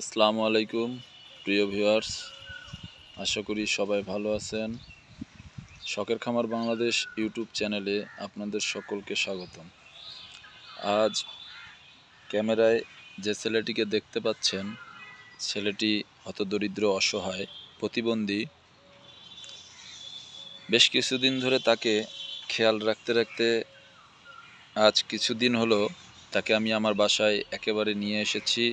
আসসালামু আলাইকুম প্রিয় ভিউয়ার্স আশা করি সবাই ভালো আছেন শখের খামার বাংলাদেশ ইউটিউব চ্যানেলে আপনাদের সকলকে স্বাগতম আজ ক্যামেরায় যে ছেলেটিকে দেখতে পাচ্ছেন ছেলেটি হতদরিদ্র অসহায় প্রতিবন্ধী বেশ কিছুদিন ধরে তাকে খেয়াল রাখতে রাখতে আজ কিছুদিন হলো তাকে আমি আমার বাসায় একেবারে নিয়ে এসেছি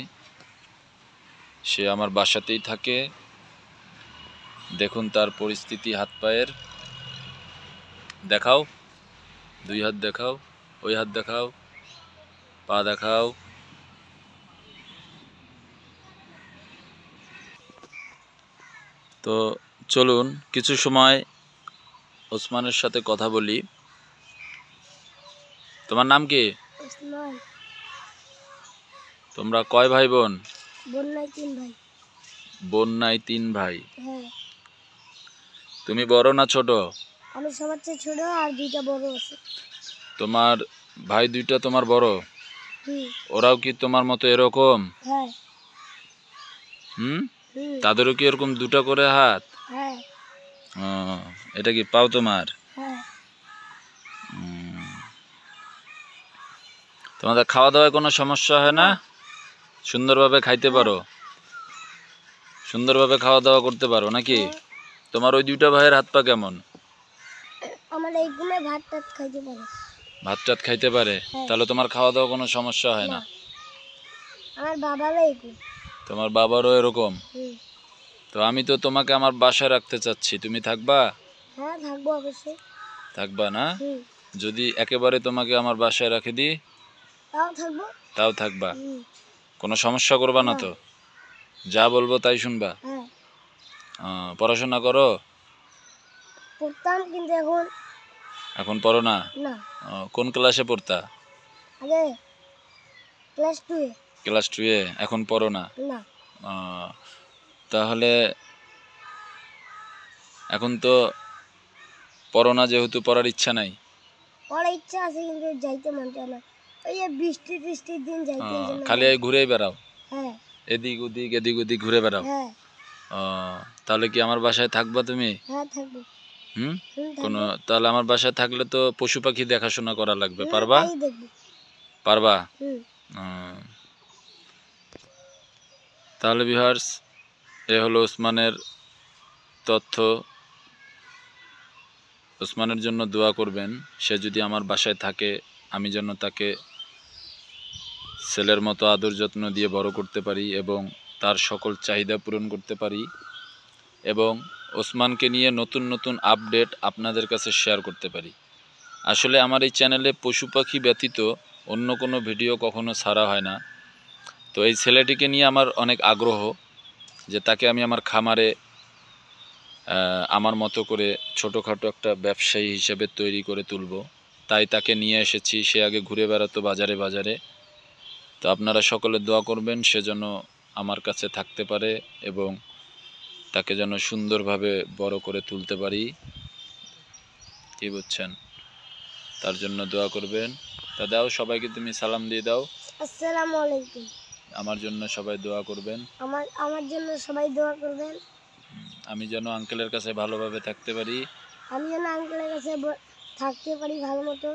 সে আমার বাসাতেই থাকে দেখুন তার পরিস্থিতি হাত পায়ের দেখাও দুই হাত দেখাও ওই হাত দেখাও পা দেখাও তো চলুন কিছু সময় ওসমানের সাথে কথা বলি তোমার নাম কি তোমরা কয় ভাই বোন বন্যায় তিন ভাই বন্যায় তিন ভাই হ্যাঁ। তুমি বড় না ছোট আমি সবার চেয়ে ছোট আর দুইটা বড় আছে তোমার ভাই দুইটা তোমার বড় ওরাও কি তোমার মতো এরকম হ্যাঁ। হুম তাদেরও কি এরকম দুটো করে হাত হ্যাঁ। এটা কি পাও তোমার তোমাদের খাওয়া দাওয়ায় কোনো সমস্যা হয় না সুন্দরভাবে খাইতে পারো সুন্দরভাবে খাওয়া দাওয়া করতে পারো নাকি তোমার ওই দুইটা ভাইয়ের হাত পা কেমন আমার ভাত টাত খাইতে পারে ভাত খাইতে পারে হ্যাঁ। তাহলে তোমার খাওয়া দাওয়া কোনো সমস্যা হয় না আমার তোমার বাবারও এরকম তো আমি তো তোমাকে আমার বাসায় রাখতে চাচ্ছি তুমি থাকবা হ্যাঁ থাকবো অবশ্যই থাকবা না যদি একেবারে তোমাকে আমার বাসায় রাখে দিই তাও থাকবো তাও থাকবা কোনো সমস্যা করবা না হ্যাঁ। তো যা বলবো তাই শুনবা হ্যাঁ। পড়াশোনা করো পড়তাম কিন্তু এখন এখন পড়ো না কোন ক্লাসে পড়তা আগে ক্লাস টুয়ে ক্লাস টুয়ে এখন পড়ো না তাহলে এখন তো পড়ো না যেহেতু পড়ার ইচ্ছা নাই পড়ার ইচ্ছা আছে কিন্তু যাইতে মন চায় না হ্যাঁ, খালি এই ঘুরে বেড়াও হ্যাঁ। এদিক ওদিক এদিক ওদিক ঘুরে বেড়াও হ্যাঁ। তাহলে কি আমার বাসায় থাকবা তুমি হম কোন তাহলে আমার বাসায় থাকলে তো পশু পাখি দেখাশোনা করা লাগবে পারবা পারবা তাহলে বিহার্স এ হলো ওসমানের তথ্য ওসমানের জন্য দোয়া করবেন সে যদি আমার বাসায় থাকে আমি যেন তাকে ছেলের মতো আদর যত্ন দিয়ে বড় করতে পারি এবং তার সকল চাহিদা পূরণ করতে পারি এবং ওসমানকে নিয়ে নতুন নতুন আপডেট আপনাদের কাছে শেয়ার করতে পারি আসলে আমার এই চ্যানেলে পশু পাখি ব্যতীত অন্য কোনো ভিডিও কখনো ছাড়া হয় না তো এই ছেলেটিকে নিয়ে আমার অনেক আগ্রহ যে তাকে আমি আমার খামারে আমার মতো করে ছোটোখাটো একটা ব্যবসায়ী হিসেবে তৈরি করে তুলব তাই তাকে নিয়ে এসেছি সে আগে ঘুরে বেড়াতো বাজারে বাজারে তো আপনারা সকলে দোয়া করবেন সে যেন আমার কাছে থাকতে পারে এবং তাকে যেন সুন্দরভাবে বড় করে তুলতে পারি কি বুঝছেন তার জন্য দোয়া করবেন তা দাও সবাইকে তুমি সালাম দিয়ে দাও আলাইকুম আমার জন্য সবাই দোয়া করবেন আমার আমার জন্য সবাই দোয়া করবেন আমি যেন আঙ্কেলের কাছে ভালোভাবে থাকতে পারি আমি যেন আঙ্কেলের কাছে থাকতে পারি ভালো মতো